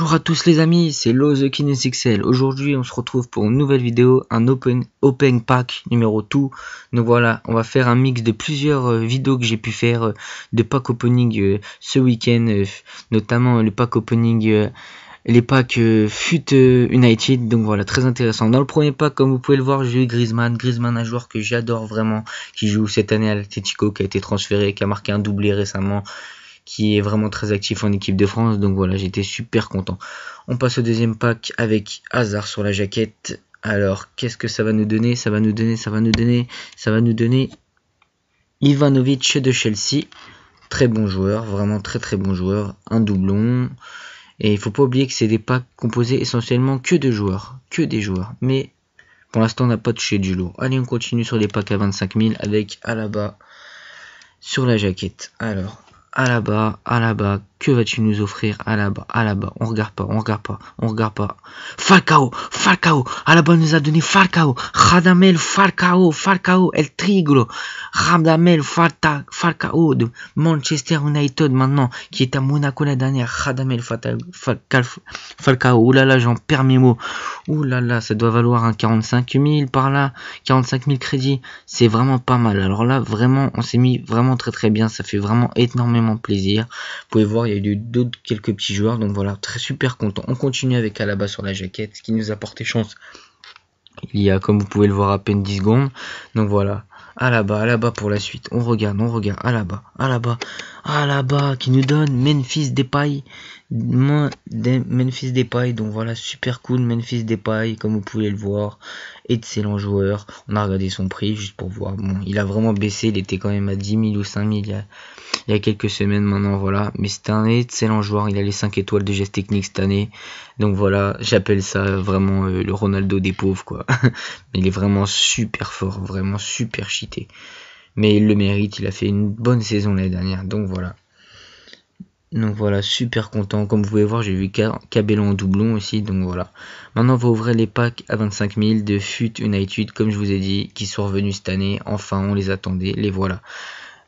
Bonjour à tous les amis, c'est Lose The Excel. Aujourd'hui, on se retrouve pour une nouvelle vidéo, un open, pack numéro 2. Donc voilà, on va faire un mix de plusieurs euh, vidéos que j'ai pu faire euh, de pack opening euh, ce week-end, notamment le pack opening les packs FUT United. Donc voilà, très intéressant. Dans le premier pack, comme vous pouvez le voir, j'ai eu Griezmann. Griezmann, un joueur que j'adore vraiment, qui joue cette année à l'Atletico, qui a été transféré, qui a marqué un doublé récemment, qui est vraiment très actif en équipe de France. Donc voilà, j'étais super content. On passe au deuxième pack avec Hazard sur la jaquette. Alors, qu'est-ce que ça va nous donner Ça va nous donner, ça va nous donner, ça va nous donner Ivanovic de Chelsea. Très bon joueur, vraiment très très bon joueur. Un doublon. Et il ne faut pas oublier que c'est des packs composés essentiellement que de joueurs. Que des joueurs. Mais pour l'instant, on n'a pas touché du lourd. Allez, on continue sur les packs à 25 000 avec Alaba sur la jaquette. Alors, à la bas, que vas-tu nous offrir À la la Alaba, on regarde pas, on regarde pas, on regarde pas. Falcao, Falcao, Alaba nous a donné Falcao, Radamel, Falcao, Falcao, El Triglo, Radamel, Falta, Falcao de Manchester United maintenant, qui est à Monaco la dernière, Radamel, Falcao, oulala, j'en perds mes mots, oulala, ça doit valoir un 45 000 par là, 45 000 crédits, c'est vraiment pas mal. Alors là, vraiment, on s'est mis vraiment très très bien, ça fait vraiment énormément plaisir. Vous pouvez voir, il y a eu d'autres quelques petits joueurs. Donc voilà, très super content. On continue avec à la Alaba sur la jaquette, ce qui nous a porté chance. Il y a, comme vous pouvez le voir, à peine 10 secondes. Donc voilà, à la bas, à la bas pour la suite. On regarde, on regarde, à la bas, à la bas, ah là-bas, qui nous donne Memphis Depay. Memphis Depay, donc voilà, super cool Memphis Depay, comme vous pouvez le voir. Excellent joueur. On a regardé son prix juste pour voir. Bon, il a vraiment baissé, il était quand même à 10 000 ou 5 000 il y a, quelques semaines maintenant, voilà. Mais c'est un excellent joueur, il a les 5 étoiles de geste technique cette année. Donc voilà, j'appelle ça vraiment euh, le Ronaldo des pauvres, quoi. il est vraiment super fort, vraiment super cheaté mais il le mérite, il a fait une bonne saison l'année dernière, donc voilà. Donc voilà, super content. Comme vous pouvez voir, j'ai vu Cabello en doublon aussi, donc voilà. Maintenant, on va ouvrir les packs à 25 000 de FUT United, comme je vous ai dit, qui sont revenus cette année. Enfin, on les attendait, les voilà.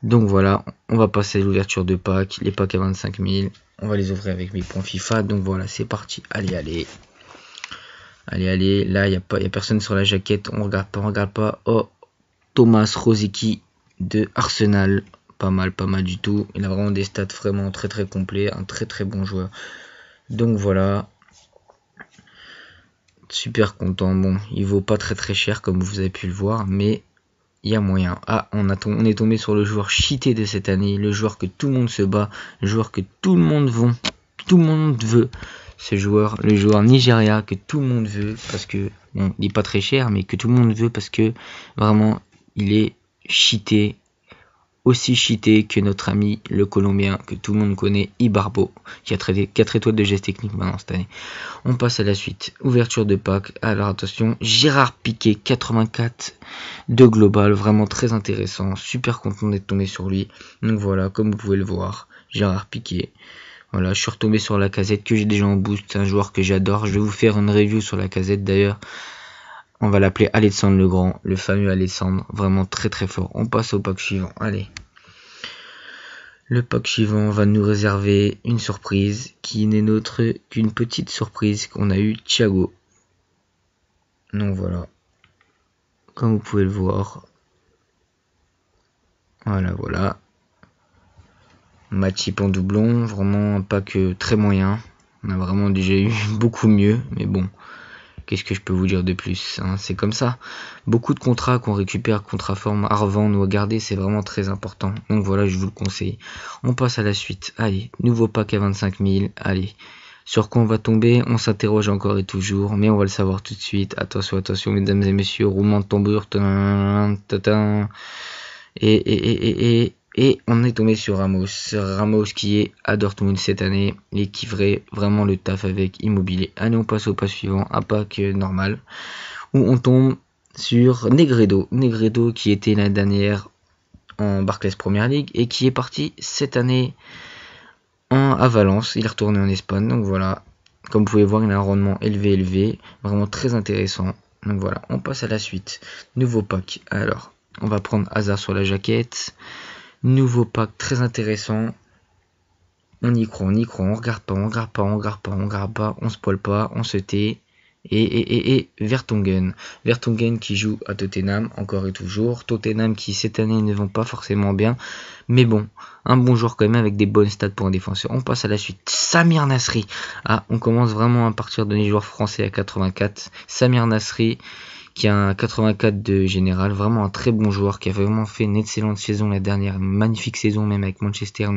Donc voilà, on va passer à l'ouverture de packs, les packs à 25 000. On va les ouvrir avec mes points FIFA, donc voilà, c'est parti. Allez, allez. Allez, allez, là, il n'y a, pas, a personne sur la jaquette, on regarde pas, on regarde pas. Oh, Thomas Rosicky, de Arsenal. Pas mal, pas mal du tout. Il a vraiment des stats vraiment très très complets. Un très très bon joueur. Donc voilà. Super content. Bon, il vaut pas très très cher comme vous avez pu le voir. Mais il y a moyen. Ah, on, on est tombé sur le joueur cheaté de cette année. Le joueur que tout le monde se bat. Le joueur que tout le monde veut. Tout le monde veut. Ce joueur, le joueur Nigeria que tout le monde veut. Parce que, bon, il est pas très cher, mais que tout le monde veut parce que vraiment, il est cheaté, aussi cheaté que notre ami le Colombien que tout le monde connaît, Ibarbo, qui a traité 4 étoiles de geste technique maintenant cette année. On passe à la suite. Ouverture de pack. Alors attention, Gérard Piquet, 84 de global, vraiment très intéressant. Super content d'être tombé sur lui. Donc voilà, comme vous pouvez le voir, Gérard Piquet. Voilà, je suis retombé sur la casette que j'ai déjà en boost, un joueur que j'adore. Je vais vous faire une review sur la casette d'ailleurs. On va l'appeler Alexandre le Grand, le fameux Alexandre, vraiment très très fort. On passe au pack suivant, allez. Le pack suivant va nous réserver une surprise qui n'est autre qu'une petite surprise qu'on a eu Thiago. Donc voilà, comme vous pouvez le voir. Voilà, voilà. Matip en doublon, vraiment un pack euh, très moyen. On a vraiment déjà eu beaucoup mieux, mais bon. Qu'est-ce que je peux vous dire de plus hein. C'est comme ça. Beaucoup de contrats qu'on récupère, contrats forme à revendre ou à garder, c'est vraiment très important. Donc voilà, je vous le conseille. On passe à la suite. Allez, nouveau pack à 25 000. Allez. Sur quoi on va tomber On s'interroge encore et toujours, mais on va le savoir tout de suite. Attention, attention, mesdames et messieurs, roulement de Et, Et, et, et, et, et on est tombé sur Ramos. Ramos qui est à Dortmund cette année et qui ferait vraiment le taf avec Immobilier. Allez, on passe au pas suivant, Un pack euh, normal, où on tombe sur Negredo. Negredo qui était l'année dernière en Barclays Premier League et qui est parti cette année en, à Valence. Il est retourné en Espagne. Donc voilà, comme vous pouvez voir, il a un rendement élevé, élevé, vraiment très intéressant. Donc voilà, on passe à la suite. Nouveau pack. Alors, on va prendre Hazard sur la jaquette. Nouveau pack très intéressant. On y croit, on y croit, on regarde pas, on regarde pas, on regarde pas, on regarde pas, on se poil pas, on se tait. Et, et, et, et qui joue à Tottenham encore et toujours. Tottenham qui cette année ne vont pas forcément bien. Mais bon, un bon joueur quand même avec des bonnes stats pour un défenseur. On passe à la suite. Samir Nasri. Ah, on commence vraiment à partir de les joueurs français à 84. Samir Nasri qui a un 84 de général, vraiment un très bon joueur, qui a vraiment fait une excellente saison la dernière, une magnifique saison même avec Manchester,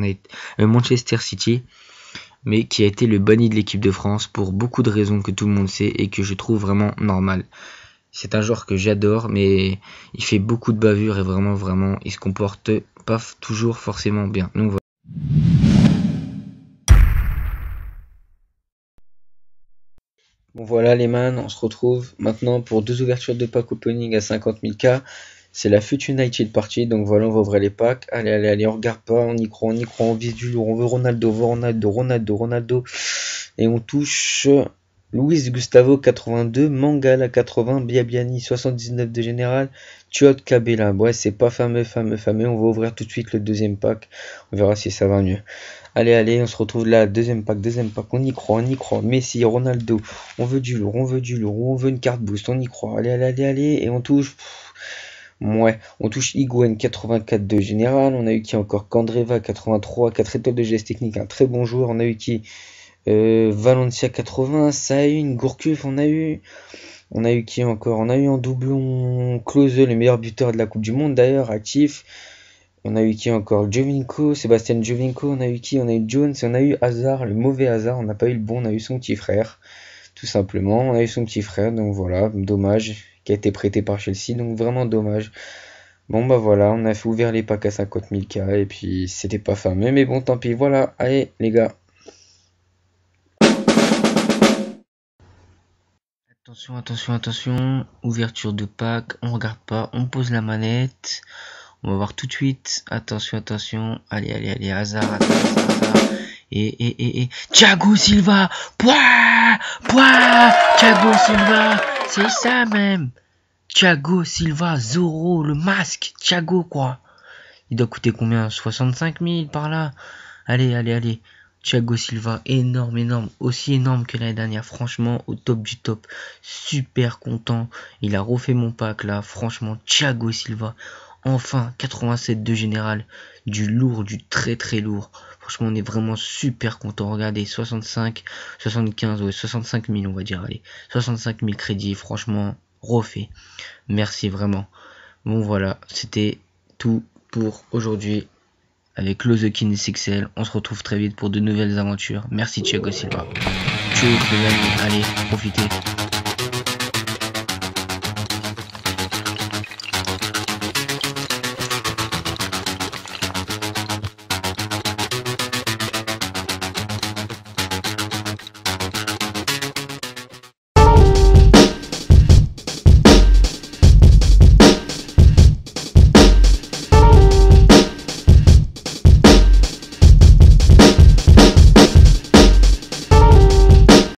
euh, Manchester City, mais qui a été le banni de l'équipe de France pour beaucoup de raisons que tout le monde sait et que je trouve vraiment normal. C'est un joueur que j'adore, mais il fait beaucoup de bavures et vraiment, vraiment, il se comporte pas toujours forcément bien. Donc, Bon voilà les man, on se retrouve maintenant pour deux ouvertures de pack opening à 50 000k. C'est la future United partie, donc voilà, on va ouvrir les packs. Allez, allez, allez, on regarde pas, on y croit, on y croit, on vise du on veut Ronaldo, Ronaldo, Ronaldo, Ronaldo. Et on touche Luis Gustavo 82, Mangala 80, Biabiani 79 de général, Tuot Kabela. Ouais, c'est pas fameux, fameux, fameux. On va ouvrir tout de suite le deuxième pack. On verra si ça va mieux. Allez, allez, on se retrouve là, deuxième pack, deuxième pack, on y croit, on y croit. Messi, Ronaldo, on veut du lourd, on veut du lourd, on veut une carte boost, on y croit. Allez, allez, allez, allez, et on touche. ouais, on touche Iguen 84 de général, on a eu qui encore Candreva 83, 4 étoiles de geste technique, un très bon joueur, on a eu qui euh, Valencia 80, ça a une Gourcuff, on a eu on a eu qui encore On a eu en doublon close, le meilleur buteur de la Coupe du Monde d'ailleurs, actif. On a eu qui encore Jovinko, Sébastien Jovinko, on a eu qui On a eu Jones, on a eu hasard, le mauvais hasard. on n'a pas eu le bon, on a eu son petit frère, tout simplement. On a eu son petit frère, donc voilà, dommage, qui a été prêté par Chelsea, donc vraiment dommage. Bon bah voilà, on a fait ouvert les packs à 50 000K et puis c'était pas fameux, mais bon tant pis, voilà, allez les gars. Attention, attention, attention, ouverture de pack, on regarde pas, on pose la manette. On va voir tout de suite. Attention, attention. Allez, allez, allez. Hazard, hasard, hasard. Et, et, et, et. Thiago Silva Pouah Pouah Thiago Silva C'est ça même Thiago Silva, Zoro, le masque. Thiago, quoi. Il doit coûter combien 65 000 par là Allez, allez, allez. Thiago Silva, énorme, énorme, aussi énorme que l'année dernière, franchement, au top du top, super content, il a refait mon pack là, franchement, Thiago Silva, enfin 87 de général, du lourd, du très très lourd. Franchement, on est vraiment super content. Regardez, 65, 75, ouais, 65 000, on va dire, allez, 65 000 crédits, franchement, refait. Merci vraiment. Bon, voilà, c'était tout pour aujourd'hui avec l'Ozokin SXL. On se retrouve très vite pour de nouvelles aventures. Merci Thiago Silva. Ciao, allez, profitez.